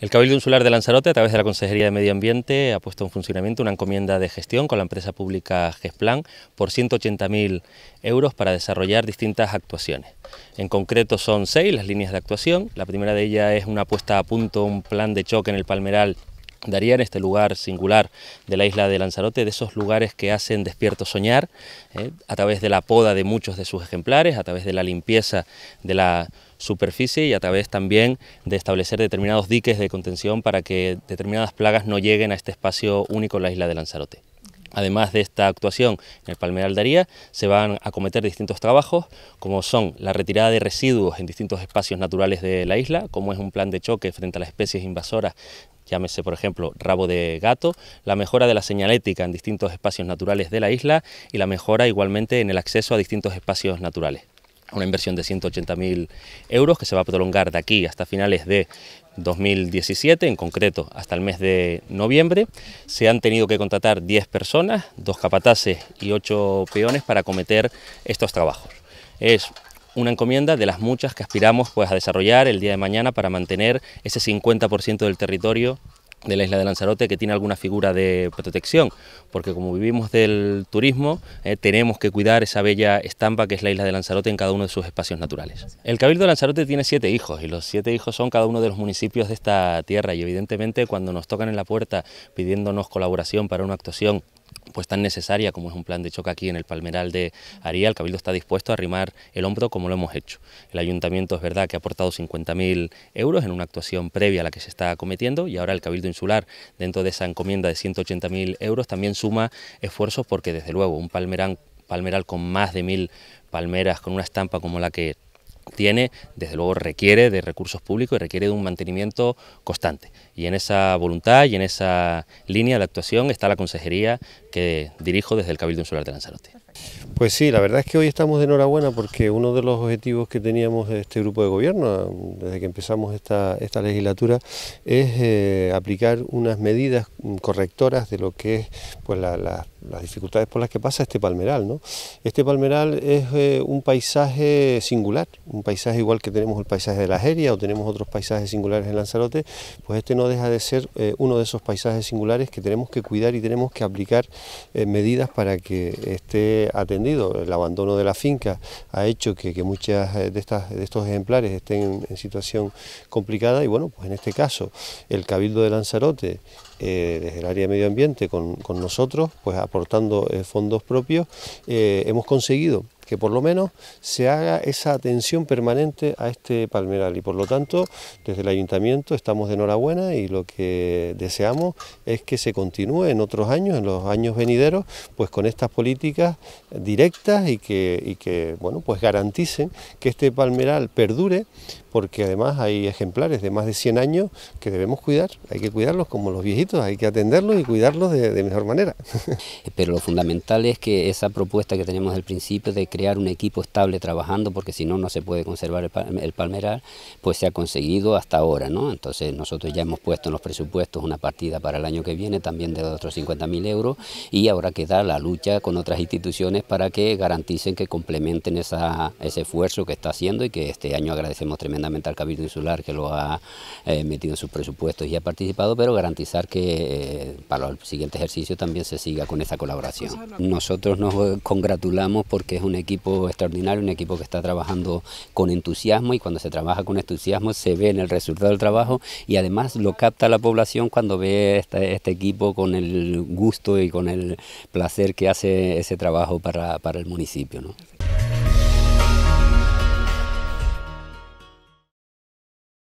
El Cabildo Insular de Lanzarote, a través de la Consejería de Medio Ambiente, ha puesto en funcionamiento una encomienda de gestión con la empresa pública GESPLAN por 180.000 euros para desarrollar distintas actuaciones. En concreto son seis las líneas de actuación. La primera de ellas es una puesta a punto, un plan de choque en el Palmeral Daría en este lugar singular de la isla de Lanzarote, de esos lugares que hacen despierto soñar, eh, a través de la poda de muchos de sus ejemplares, a través de la limpieza de la superficie y a través también de establecer determinados diques de contención para que determinadas plagas no lleguen a este espacio único en la isla de Lanzarote. Además de esta actuación en el Palmeral Daría, se van a cometer distintos trabajos, como son la retirada de residuos en distintos espacios naturales de la isla, como es un plan de choque frente a las especies invasoras llámese por ejemplo rabo de gato, la mejora de la señalética en distintos espacios naturales de la isla y la mejora igualmente en el acceso a distintos espacios naturales. Una inversión de 180.000 euros que se va a prolongar de aquí hasta finales de 2017, en concreto hasta el mes de noviembre. Se han tenido que contratar 10 personas, dos capataces y 8 peones para acometer estos trabajos. Es una encomienda de las muchas que aspiramos pues, a desarrollar el día de mañana para mantener ese 50% del territorio de la isla de Lanzarote que tiene alguna figura de protección, porque como vivimos del turismo, eh, tenemos que cuidar esa bella estampa que es la isla de Lanzarote en cada uno de sus espacios naturales. El Cabildo de Lanzarote tiene siete hijos y los siete hijos son cada uno de los municipios de esta tierra y evidentemente cuando nos tocan en la puerta pidiéndonos colaboración para una actuación pues tan necesaria como es un plan de choque aquí en el Palmeral de Aría, el Cabildo está dispuesto a arrimar el hombro como lo hemos hecho. El Ayuntamiento es verdad que ha aportado 50.000 euros en una actuación previa a la que se está cometiendo y ahora el Cabildo Insular, dentro de esa encomienda de 180.000 euros, también suma esfuerzos porque desde luego un palmeral, palmeral con más de mil palmeras, con una estampa como la que tiene, desde luego requiere de recursos públicos y requiere de un mantenimiento constante. Y en esa voluntad y en esa línea de actuación está la consejería que dirijo desde el Cabildo Insular de Lanzarote. Pues sí, la verdad es que hoy estamos de enhorabuena porque uno de los objetivos que teníamos este grupo de gobierno, desde que empezamos esta, esta legislatura, es eh, aplicar unas medidas correctoras de lo que es pues, las dificultades por las que pasa este palmeral. ¿no? Este palmeral es eh, un paisaje singular, un paisaje igual que tenemos el paisaje de la Jeria o tenemos otros paisajes singulares en Lanzarote, pues este no deja de ser eh, uno de esos paisajes singulares que tenemos que cuidar y tenemos que aplicar eh, medidas para que esté atendido. El abandono de la finca ha hecho que, que muchas eh, de, estas, de estos ejemplares estén en, situación complicada y bueno, pues en este caso el Cabildo de Lanzarote desde el área de medio ambiente con, nosotros, pues aportando fondos propios, hemos conseguido que por lo menos se haga esa atención permanente a este palmeral. Y por lo tanto, desde el ayuntamiento estamos de enhorabuena y lo que deseamos es que se continúe en otros años, en los años venideros, pues con estas políticas directas y que, que bueno, pues garanticen que este palmeral perdure porque además hay ejemplares de más de 100 años que debemos cuidar, hay que cuidarlos como los viejitos, hay que atenderlos y cuidarlos de, mejor manera. Pero lo fundamental es que esa propuesta que tenemos al principio de crear un equipo estable trabajando, porque si no, no se puede conservar el palmeral, pues se ha conseguido hasta ahora, ¿no? Entonces nosotros ya hemos puesto en los presupuestos una partida para el año que viene también de otros 50.000 euros y ahora queda la lucha con otras instituciones para que garanticen que complementen esa, ese esfuerzo que está haciendo y que este año agradecemos tremendamente fundamental Cabildo Insular, que lo ha eh, metido en sus presupuestos y ha participado, pero garantizar que eh, para el siguiente ejercicio también se siga con esa colaboración. Nosotros nos eh, congratulamos porque es un equipo extraordinario, un equipo que está trabajando con entusiasmo y cuando se trabaja con entusiasmo se ve en el resultado del trabajo y además lo capta la población cuando ve este, este equipo con el gusto y con el placer que hace ese trabajo para, el municipio.